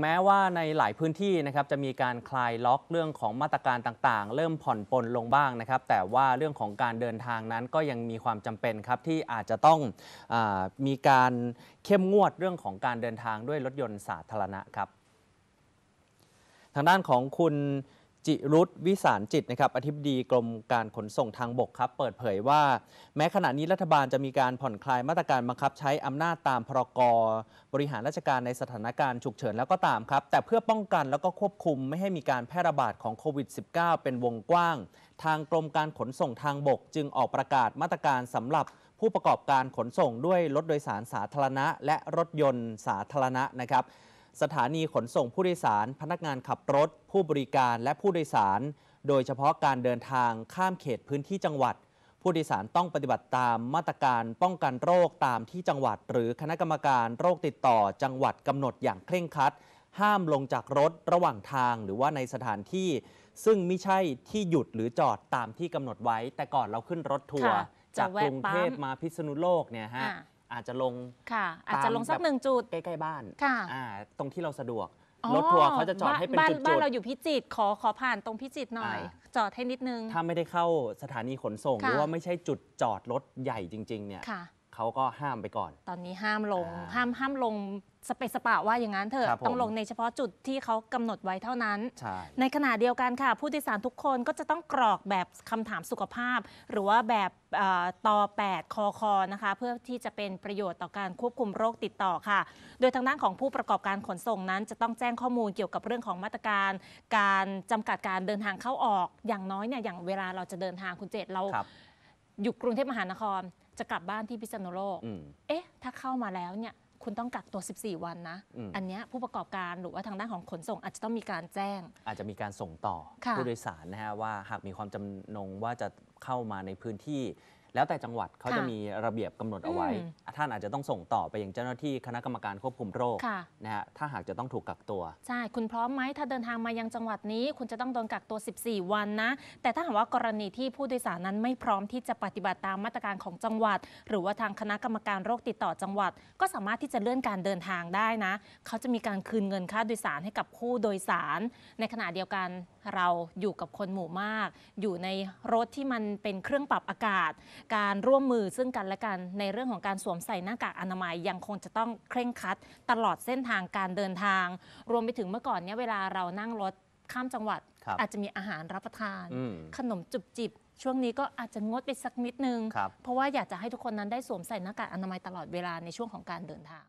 แม้ว่าในหลายพื้นที่นะครับจะมีการคลายล็อกเรื่องของมาตรการต่างๆ เริ่มผ่อนปลนลงบ้างนะครับ แต่ว่าเรื่องของการเดินทางนั้นก็ยังมีความจำเป็นครับที่อาจจะต้องอมีการเข้มงวดเรื่องของการเดินทางด้วยรถยนต์สาธารณะครับ ทางด้านของคุณจิรุธวิสารจิตนะครับอธิบดีกรมการขนส่งทางบกครับ เปิดเผยว่า แม้ขณะนี้รัฐบาลจะมีการผ่อนคลายมาตรการบังคับ ใช้อำนาจตามพรกบริหารราชการในสถานการณ์ ฉุกเฉินแล้วก็ตามครับ แต่เพื่อป้องกันแล้วก็ควบคุมไม่ให้มีการแพร่ระบาดของโควิด -19 เป็นวงกว้าง ทางกรมการขนส่งทางบกจึงออกประกาศมาตรการสำหรับผู้ประกอบการขนส่งด้วยรถโดยสารสาธารณะ และรถยนต์สาธารณะนะครับสถานีขนส่งผู้โดยสาร พนักงานขับรถ ผู้บริการและผู้โดยสาร โดยเฉพาะการเดินทางข้ามเขตพื้นที่จังหวัด ผู้โดยสารต้องปฏิบัติตามมาตรการป้องกันโรคตามที่จังหวัด หรือคณะกรรมการโรคติดต่อจังหวัดกำหนดอย่างเคร่งครัด ห้ามลงจากรถระหว่างทางหรือว่าในสถานที่ ซึ่งไม่ใช่ที่หยุดหรือจอดตามที่กำหนดไว้ แต่ก่อนเราขึ้นรถทัวร์จากกรุงเทพมาพิษณุโลกเนี่ยฮะอาจจะลง ค่ะ อาจจะลงสักหนึ่งจุด ใกล้ๆ บ้าน ค่ะตรงที่เราสะดวก รถทัวร์เขาจะจอดให้เป็นจุด ๆ บ้านเราอยู่พิจิตร ขอขอผ่านตรงพิจิตรหน่อยอจอดให้นิดนึง ถ้าไม่ได้เข้าสถานีขนส่งหรือว่าไม่ใช่จุดจอดรถใหญ่จริง ๆ เนี่ย ค่ะเขาก็ห้ามไปก่อน ตอนนี้ห้ามลง ห้ามห้ามลง สเปซสปะว่าอย่างนั้นเถอะ ต้องลงในเฉพาะจุดที่เขากำหนดไว้เท่านั้นใในขณะเดียวกันค่ะ ผู้โดยสารทุกคนก็จะต้องกรอกแบบคำถามสุขภาพ หรือว่าแบบต่อต่อ8คอคอนะคะ เพื่อที่จะเป็นประโยชน์ต่อการควบคุมโรคติดต่อค่ะ โดยทางด้านของผู้ประกอบการขนส่งนั้นจะต้องแจ้งข้อมูลเกี่ยวกับเรื่องของมาตรการ การจำกัดการเดินทางเข้าออกอย่างน้อยเนี่ยอย่างเวลาเราจะเดินทางคุณเจตเราอยู่กรุงเทพมหานคร จะกลับบ้านที่พิษณุโลกอเอ๊ะ ถ้าเข้ามาแล้วเนี่ยคุณต้องกักตัว 14 วันนะออันนี้ผู้ประกอบการหรือว่าทางด้านของขนส่งอาจจะต้องมีการแจ้ง อาจจะมีการส่งต่อผู้โดยสารนะฮะ ว่าหากมีความจำนงว่าจะเข้ามาในพื้นที่แล้วแต่จังหวัดเขาจะมีระเบียบกำหนดเอาไว้ท่านอาจจะต้องส่งต่อไปอยังเจ้าหน้าที่คณะกรรมการควบคุมโรคนะฮะถ้าหากจะต้องถูกกักตัวใช่คุณพร้อมไหมถ้าเดินทางมายังจังหวัดนี้คุณจะต้องโดนกักตัว 14 วันนะ แต่ถ้าหากว่ากรณีที่ผู้โดยสารนั้นไม่พร้อมที่จะปฏิบัติตามมาตรการของจังหวัด หรือว่าทางคณะกรรมการโรคติดต่อจังหวัด ก็สามารถที่จะเลื่อนการเดินทางได้นะเขาจะมีการคืนเงินค่าโดยสารให้กับผู้โดยสารในขณะเดียวกันเราอยู่กับคนหมู่มาก อยู่ในรถที่มันเป็นเครื่องปรับอากาศ การร่วมมือซึ่งกันและกัน ในเรื่องของการสวมใส่หน้ากากอนามัยยังคงจะต้องเคร่งครัดตลอดเส้นทางการเดินทาง รวมไปถึงเมื่อก่อนเนี้ยเวลาเรานั่งรถข้ามจังหวัดอาจจะมีอาหารรับประทาน ขนมจุบจิบช่วงนี้ก็อาจจะงดไปสักนิดนึง เพราะว่าอยากจะให้ทุกคนนั้นได้สวมใส่หน้ากากอนามัยตลอดเวลาในช่วงของการเดินทาง